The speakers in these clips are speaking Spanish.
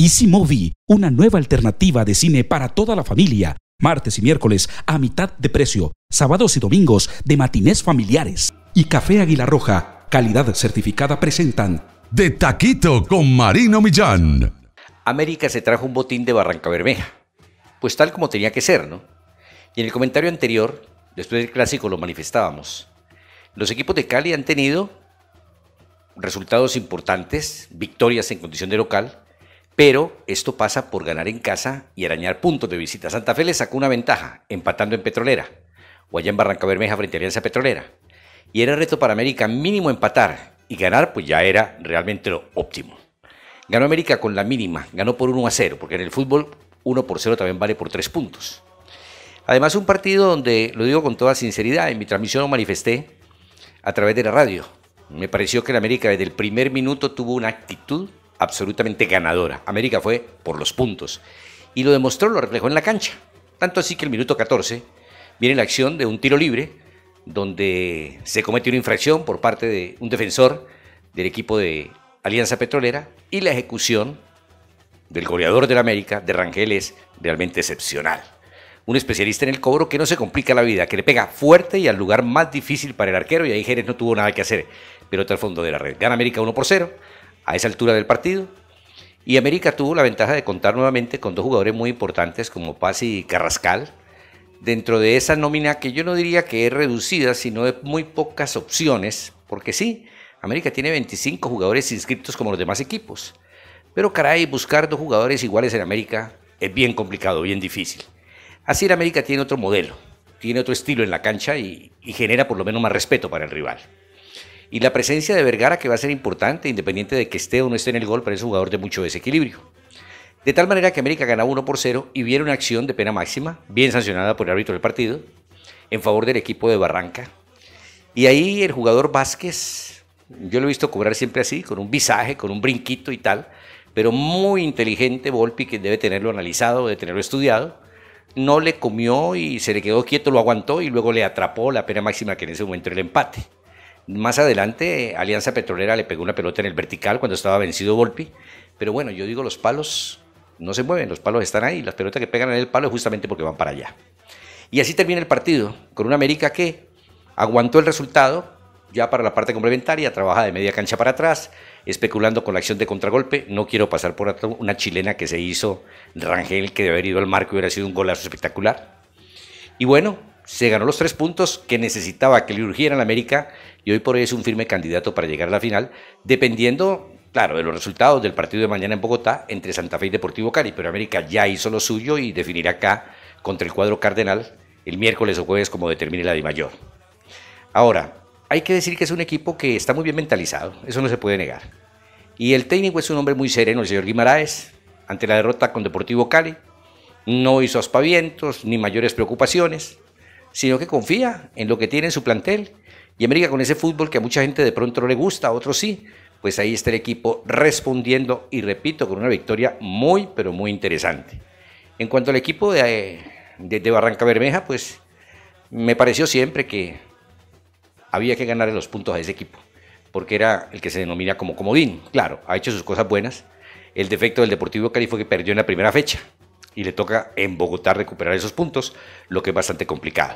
Easy Movie, una nueva alternativa de cine para toda la familia. Martes y miércoles a mitad de precio, sábados y domingos de matinés familiares. Y Café Águila Roja, calidad certificada presentan De Taquito con Marino Millán. América se trajo un botín de Barranca Bermeja. Pues tal como tenía que ser, ¿no? Y en el comentario anterior, después del clásico lo manifestábamos. Los equipos de Cali han tenido resultados importantes, victorias en condición de local, pero esto pasa por ganar en casa y arañar puntos de visita. Santa Fe le sacó una ventaja, empatando en Petrolera, o allá en Barranca Bermeja frente a Alianza Petrolera. Y era reto para América mínimo empatar, y ganar pues ya era realmente lo óptimo. Ganó América con la mínima, ganó por 1 a 0, porque en el fútbol 1 por 0 también vale por 3 puntos. Además un partido donde, lo digo con toda sinceridad, en mi transmisión lo manifesté a través de la radio. Me pareció que la América desde el primer minuto tuvo una actitud absolutamente ganadora. América fue por los puntos. Y lo demostró, lo reflejó en la cancha. Tanto así que el minuto 14 viene la acción de un tiro libre donde se comete una infracción por parte de un defensor del equipo de Alianza Petrolera y la ejecución del goleador del América, de Rangel, es realmente excepcional. Un especialista en el cobro que no se complica la vida, que le pega fuerte y al lugar más difícil para el arquero, y ahí Jerez no tuvo nada que hacer, pero está al fondo de la red. Gana América 1 por 0 a esa altura del partido. Y América tuvo la ventaja de contar nuevamente con dos jugadores muy importantes como Paz y Carrascal, dentro de esa nómina que yo no diría que es reducida, sino de muy pocas opciones, porque sí, América tiene 25 jugadores inscritos como los demás equipos. Pero caray, buscar dos jugadores iguales en América es bien complicado, bien difícil. Así el América tiene otro modelo, tiene otro estilo en la cancha y genera por lo menos más respeto para el rival. Y la presencia de Vergara que va a ser importante, independiente de que esté o no esté en el gol, para es jugador de mucho desequilibrio. De tal manera que América gana 1 por 0 y viene una acción de pena máxima, bien sancionada por el árbitro del partido, en favor del equipo de Barranca. Y ahí el jugador Vázquez, yo lo he visto cobrar siempre así, con un visaje, con un brinquito y tal, pero muy inteligente Volpi, que debe tenerlo analizado, debe tenerlo estudiado, no le comió y se le quedó quieto, lo aguantó y luego le atrapó la pena máxima que en ese momento era el empate. Más adelante, Alianza Petrolera le pegó una pelota en el vertical cuando estaba vencido Volpi. Pero bueno, yo digo, los palos no se mueven, los palos están ahí. Las pelotas que pegan en el palo es justamente porque van para allá. Y así termina el partido, con una América que aguantó el resultado, ya para la parte complementaria, trabaja de media cancha para atrás, especulando con la acción de contragolpe. No quiero pasar por una chilena que se hizo Rangel, que de haber ido al marco hubiera sido un golazo espectacular. Y bueno, se ganó los tres puntos que necesitaba que le urgiera en América y hoy por hoy es un firme candidato para llegar a la final, dependiendo, claro, de los resultados del partido de mañana en Bogotá entre Santa Fe y Deportivo Cali, pero América ya hizo lo suyo y definirá acá contra el cuadro cardenal el miércoles o jueves como determine la mayor. Ahora, hay que decir que es un equipo que está muy bien mentalizado, eso no se puede negar. Y el técnico es un hombre muy sereno, el señor Guimaraes, ante la derrota con Deportivo Cali, no hizo aspavientos ni mayores preocupaciones sino que confía en lo que tiene en su plantel. Y América con ese fútbol que a mucha gente de pronto no le gusta, a otros sí, pues ahí está el equipo respondiendo y repito, con una victoria muy, pero muy interesante. En cuanto al equipo de, de, Barranca Bermeja, pues me pareció siempre que había que ganar los puntos a ese equipo, porque era el que se denomina como comodín. Claro, ha hecho sus cosas buenas. El defecto del Deportivo Cali fue que perdió en la primera fecha y le toca en Bogotá recuperar esos puntos, lo que es bastante complicado.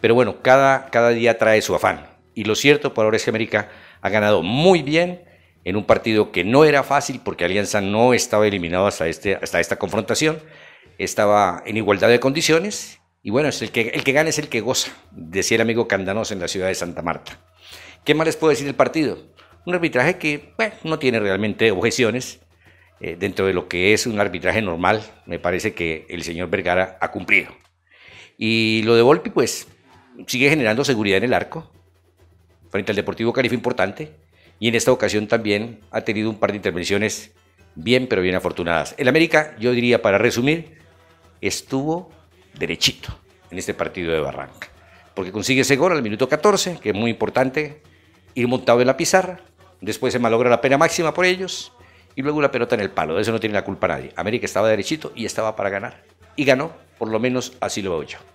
Pero bueno, cada, cada día trae su afán. Y lo cierto por ahora es que América ha ganado muy bien en un partido que no era fácil porque Alianza no estaba eliminado hasta, este, hasta esta confrontación, estaba en igualdad de condiciones y bueno, es el, que, el que gana es el que goza, decía el amigo Candanos en la ciudad de Santa Marta. ¿Qué más les puedo decir del partido? Un arbitraje que no tiene realmente objeciones, eh, dentro de lo que es un arbitraje normal, me parece que el señor Vergara ha cumplido. Y lo de Volpi, pues, sigue generando seguridad en el arco, frente al Deportivo Cali importante, y en esta ocasión también ha tenido un par de intervenciones bien, pero bien afortunadas. El América, yo diría, para resumir, estuvo derechito en este partido de Barranca, porque consigue ese gol al minuto 14, que es muy importante, ir montado en la pizarra, después se malogra la pena máxima por ellos, y luego la pelota en el palo. De eso no tiene la culpa nadie. América estaba derechito y estaba para ganar. Y ganó, por lo menos así lo veo yo.